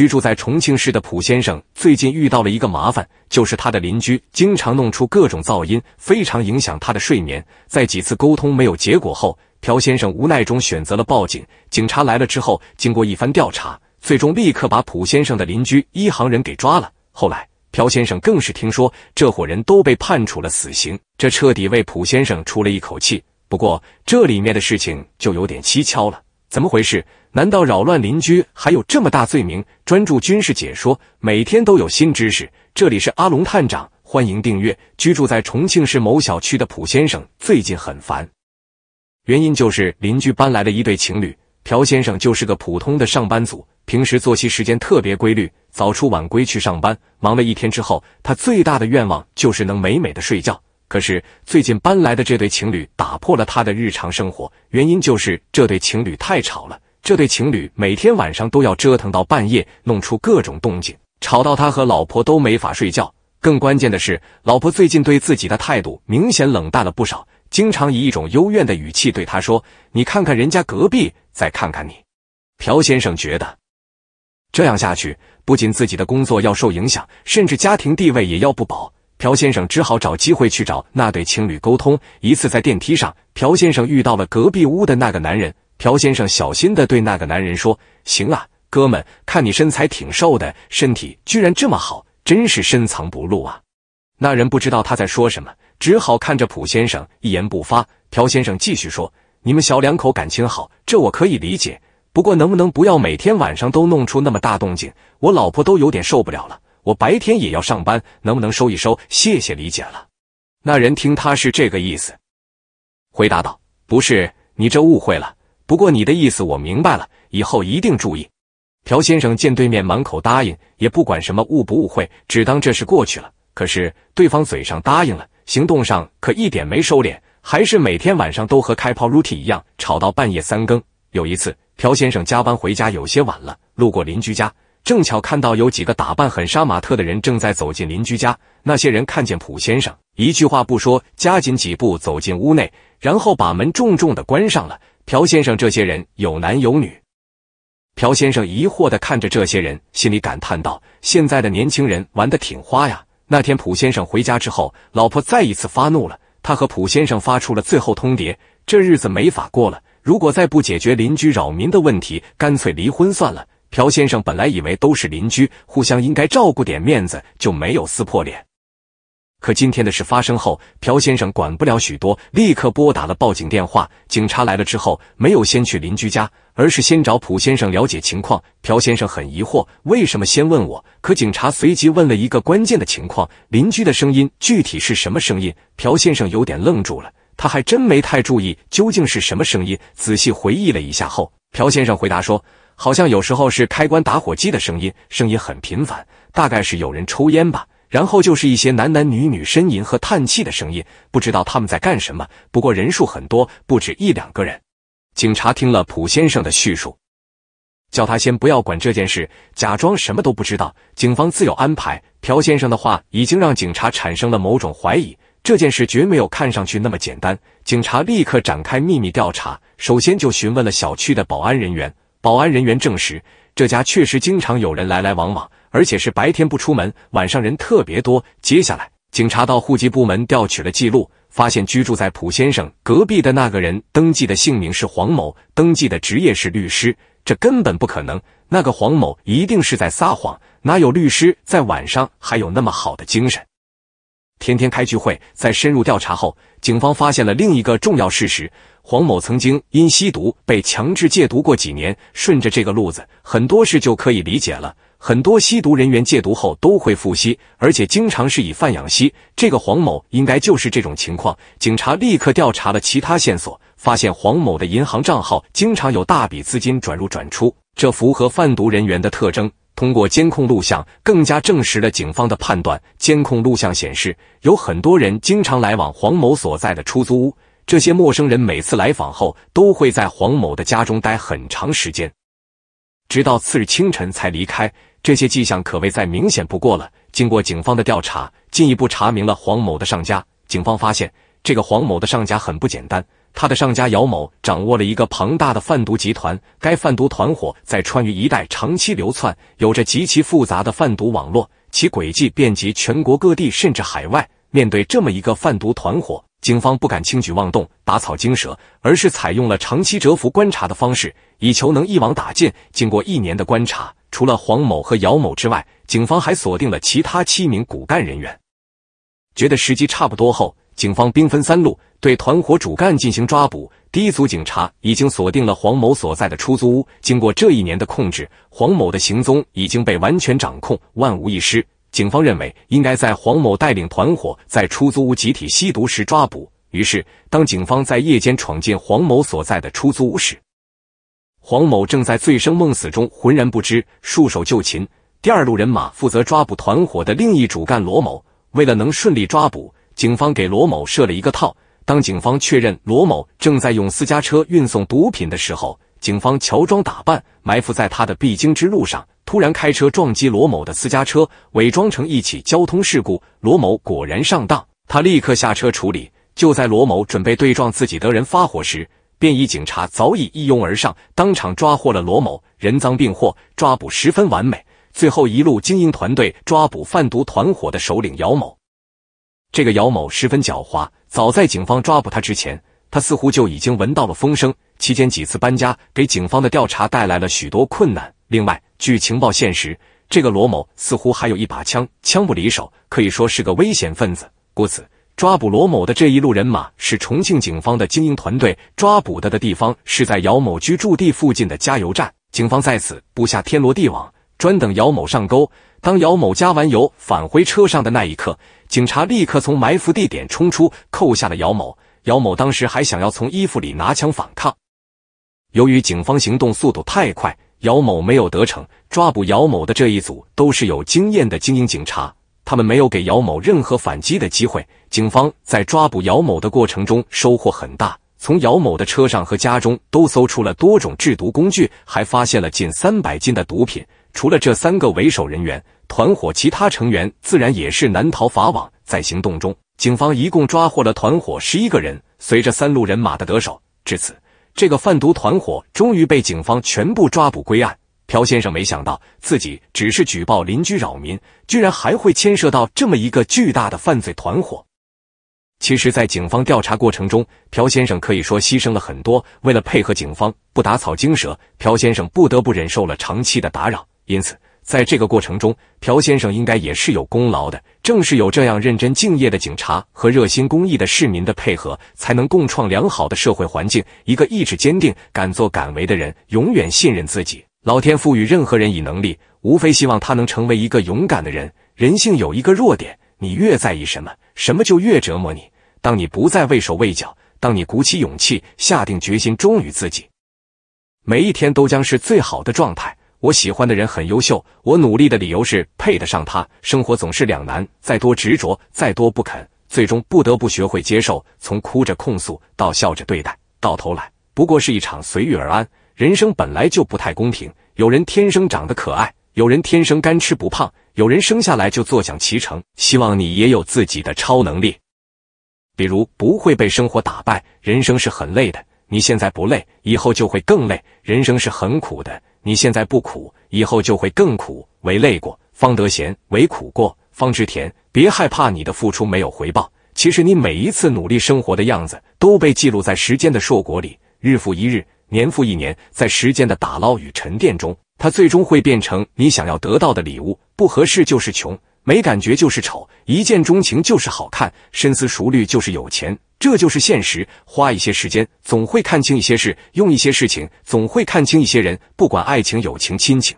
居住在重庆市的朴先生最近遇到了一个麻烦，就是他的邻居经常弄出各种噪音，非常影响他的睡眠。在几次沟通没有结果后，朴先生无奈中选择了报警。警察来了之后，经过一番调查，最终立刻把朴先生的邻居一行人给抓了。后来，朴先生更是听说这伙人都被判处了死刑，这彻底为朴先生出了一口气。不过，这里面的事情就有点蹊跷了，怎么回事？难道扰乱邻居还有这么大罪名？专注军事解说，每天都有新知识。这里是阿龙探长，欢迎订阅。居住在重庆市某小区的朴先生最近很烦，原因就是邻居搬来了一对情侣。朴先生就是个普通的上班族，平时作息时间特别规律，早出晚归去上班。忙了一天之后，他最大的愿望就是能美美的睡觉。可是最近搬来的这对情侣打破了他的日常生活，原因就是这对情侣太吵了。这对情侣每天晚上都要折腾到半夜，弄出各种动静，吵到他和老婆都没法睡觉。更关键的是，老婆最近对自己的态度明显冷淡了不少，经常以一种幽怨的语气对他说：“你看看人家隔壁，再看看你。”朴先生觉得这样下去，不仅自己的工作要受影响，甚至家庭地位也要不保。朴先生只好找机会去找那对情侣沟通。一次在电梯上，朴先生遇到了隔壁屋的那个男人。朴先生小心的对那个男人说：“行啊，哥们，看你身材挺瘦的，身体居然这么好，真是深藏不露啊。”那人不知道他在说什么，只好看着朴先生，一言不发。朴先生继续说：“你们小两口感情好，这我可以理解。不过能不能不要每天晚上都弄出那么大动静？我老婆都有点受不了了。我白天也要上班，能不能收一收？谢谢理解了。”那人听他是这个意思，回答道：“不是，你这误会了。”不过你的意思我明白了，以后一定注意。朴先生见对面满口答应，也不管什么误不误会，只当这事过去了。可是对方嘴上答应了，行动上可一点没收敛，还是每天晚上都和开炮 r o u t i 一样吵到半夜三更。有一次，朴先生加班回家有些晚了，路过邻居家，正巧看到有几个打扮很杀马特的人正在走进邻居家。那些人看见朴先生，一句话不说，加紧几步走进屋内，然后把门重重的关上了。朴先生，这些人有男有女。朴先生疑惑的看着这些人，心里感叹道：“现在的年轻人玩的挺花呀。”那天朴先生回家之后，老婆再一次发怒了，他和朴先生发出了最后通牒，这日子没法过了。如果再不解决邻居扰民的问题，干脆离婚算了。朴先生本来以为都是邻居，互相应该照顾点面子，就没有撕破脸。可今天的事发生后，朴先生管不了许多，立刻拨打了报警电话。警察来了之后，没有先去邻居家，而是先找朴先生了解情况。朴先生很疑惑，为什么先问我？可警察随即问了一个关键的情况：邻居的声音具体是什么声音？朴先生有点愣住了，他还真没太注意究竟是什么声音。仔细回忆了一下后，朴先生回答说：“好像有时候是开关打火机的声音，声音很频繁，大概是有人抽烟吧。”然后就是一些男男女女呻吟和叹气的声音，不知道他们在干什么。不过人数很多，不止一两个人。警察听了朴先生的叙述，叫他先不要管这件事，假装什么都不知道，警方自有安排。朴先生的话已经让警察产生了某种怀疑，这件事绝没有看上去那么简单。警察立刻展开秘密调查，首先就询问了小区的保安人员，保安人员证实这家确实经常有人来来往往。而且是白天不出门，晚上人特别多。接下来，警察到户籍部门调取了记录，发现居住在蒲先生隔壁的那个人登记的姓名是黄某，登记的职业是律师。这根本不可能，那个黄某一定是在撒谎。哪有律师在晚上还有那么好的精神，天天开聚会？在深入调查后，警方发现了另一个重要事实：黄某曾经因吸毒被强制戒毒过几年。顺着这个路子，很多事就可以理解了。很多吸毒人员戒毒后都会复吸，而且经常是以贩养吸。这个黄某应该就是这种情况。警察立刻调查了其他线索，发现黄某的银行账号经常有大笔资金转入转出，这符合贩毒人员的特征。通过监控录像，更加证实了警方的判断。监控录像显示，有很多人经常来往黄某所在的出租屋。这些陌生人每次来访后，都会在黄某的家中待很长时间，直到次日清晨才离开。这些迹象可谓再明显不过了。经过警方的调查，进一步查明了黄某的上家。警方发现，这个黄某的上家很不简单，他的上家姚某掌握了一个庞大的贩毒集团。该贩毒团伙在川渝一带长期流窜，有着极其复杂的贩毒网络，其轨迹遍及全国各地，甚至海外。面对这么一个贩毒团伙，警方不敢轻举妄动，打草惊蛇，而是采用了长期蛰伏观察的方式，以求能一网打尽。经过一年的观察，除了黄某和姚某之外，警方还锁定了其他七名骨干人员。觉得时机差不多后，警方兵分三路，对团伙主干进行抓捕。第一组警察已经锁定了黄某所在的出租屋。经过这一年的控制，黄某的行踪已经被完全掌控，万无一失。警方认为应该在黄某带领团伙在出租屋集体吸毒时抓捕。于是，当警方在夜间闯进黄某所在的出租屋时，黄某正在醉生梦死中浑然不知，束手就擒。第二路人马负责抓捕团伙的另一主干罗某。为了能顺利抓捕，警方给罗某设了一个套。当警方确认罗某正在用私家车运送毒品的时候，警方乔装打扮，埋伏在他的必经之路上。突然开车撞击罗某的私家车，伪装成一起交通事故。罗某果然上当，他立刻下车处理。就在罗某准备对撞自己的人发火时，便衣警察早已一拥而上，当场抓获了罗某，人赃并获，抓捕十分完美。最后一路精英团队抓捕贩毒团伙的首领姚某。这个姚某十分狡猾，早在警方抓捕他之前，他似乎就已经闻到了风声。期间几次搬家，给警方的调查带来了许多困难。另外。据情报现实，这个罗某似乎还有一把枪，枪不离手，可以说是个危险分子。故此，抓捕罗某的这一路人马是重庆警方的精英团队。抓捕的的地方是在姚某居住地附近的加油站，警方在此布下天罗地网，专等姚某上钩。当姚某加完油返回车上的那一刻，警察立刻从埋伏地点冲出，扣下了姚某。姚某当时还想要从衣服里拿枪反抗，由于警方行动速度太快。姚某没有得逞，抓捕姚某的这一组都是有经验的精英警察，他们没有给姚某任何反击的机会。警方在抓捕姚某的过程中收获很大，从姚某的车上和家中都搜出了多种制毒工具，还发现了近三百斤的毒品。除了这三个为首人员，团伙其他成员自然也是难逃法网。在行动中，警方一共抓获了团伙十一个人。随着三路人马的得手，至此。这个贩毒团伙终于被警方全部抓捕归案。朴先生没想到，自己只是举报邻居扰民，居然还会牵涉到这么一个巨大的犯罪团伙。其实，在警方调查过程中，朴先生可以说牺牲了很多。为了配合警方，不打草惊蛇，朴先生不得不忍受了长期的打扰。因此。在这个过程中，朴先生应该也是有功劳的。正是有这样认真敬业的警察和热心公益的市民的配合，才能共创良好的社会环境。一个意志坚定、敢作敢为的人，永远信任自己。老天赋予任何人以能力，无非希望他能成为一个勇敢的人。人性有一个弱点，你越在意什么，什么就越折磨你。当你不再畏手畏脚，当你鼓起勇气，下定决心忠于自己，每一天都将是最好的状态。我喜欢的人很优秀，我努力的理由是配得上他。生活总是两难，再多执着，再多不肯，最终不得不学会接受。从哭着控诉到笑着对待，到头来不过是一场随遇而安。人生本来就不太公平，有人天生长得可爱，有人天生干吃不胖，有人生下来就坐享其成。希望你也有自己的超能力，比如不会被生活打败。人生是很累的，你现在不累，以后就会更累。人生是很苦的。你现在不苦，以后就会更苦。为累过，方得闲；为苦过，方知甜。别害怕你的付出没有回报，其实你每一次努力生活的样子，都被记录在时间的硕果里。日复一日，年复一年，在时间的打捞与沉淀中，它最终会变成你想要得到的礼物。不合适就是穷。没感觉就是丑，一见钟情就是好看，深思熟虑就是有钱，这就是现实。花一些时间，总会看清一些事；用一些事情，总会看清一些人。不管爱情、友情、亲情，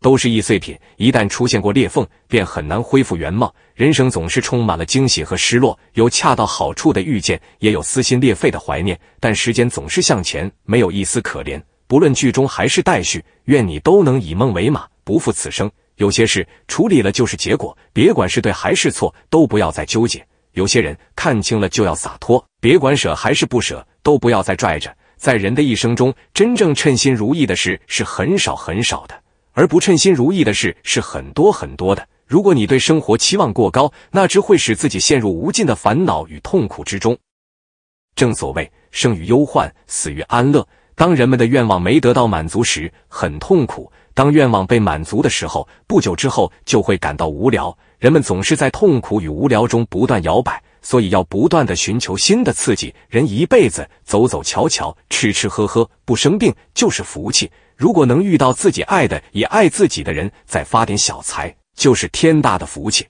都是易碎品，一旦出现过裂缝，便很难恢复原貌。人生总是充满了惊喜和失落，有恰到好处的遇见，也有撕心裂肺的怀念。但时间总是向前，没有一丝可怜。不论剧中还是待续，愿你都能以梦为马，不负此生。有些事处理了就是结果，别管是对还是错，都不要再纠结；有些人看清了就要洒脱，别管舍还是不舍，都不要再拽着。在人的一生中，真正称心如意的事是很少很少的，而不称心如意的事是很多很多的。如果你对生活期望过高，那只会使自己陷入无尽的烦恼与痛苦之中。正所谓“生于忧患，死于安乐”。当人们的愿望没得到满足时，很痛苦。当愿望被满足的时候，不久之后就会感到无聊。人们总是在痛苦与无聊中不断摇摆，所以要不断的寻求新的刺激。人一辈子走走瞧瞧，吃吃喝喝，不生病就是福气。如果能遇到自己爱的也爱自己的人，再发点小财，就是天大的福气。